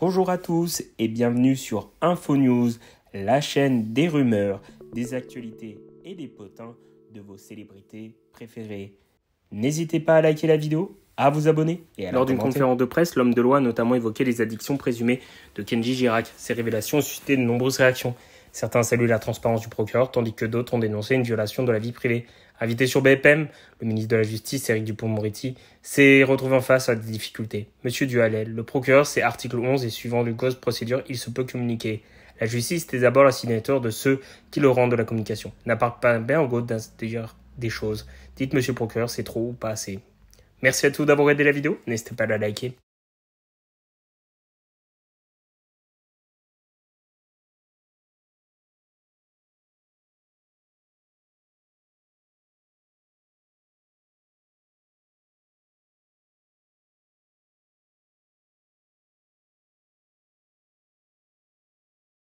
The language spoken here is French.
Bonjour à tous et bienvenue sur InfoNews, la chaîne des rumeurs, des actualités et des potins de vos célébrités préférées. N'hésitez pas à liker la vidéo à vous abonner et Lors d'une conférence de presse, l'homme de loi a notamment évoqué les addictions présumées de Kenji Girac. Ces révélations ont suscité de nombreuses réactions. Certains saluent la transparence du procureur, tandis que d'autres ont dénoncé une violation de la vie privée. Invité sur BFM, le ministre de la Justice, Éric Dupont-Moretti, s'est retrouvé en face à des difficultés. Monsieur Duhalel, le procureur, c'est article 11 et suivant du cause procédure, il se peut communiquer. La justice est d'abord la signature de ceux qui le rendent de la communication. N'apporte pas bien en goût dailleurs des choses. Dites, monsieur procureur, c'est trop ou pas assez. Merci à tous d'avoir aidé la vidéo, n'hésitez pas à la liker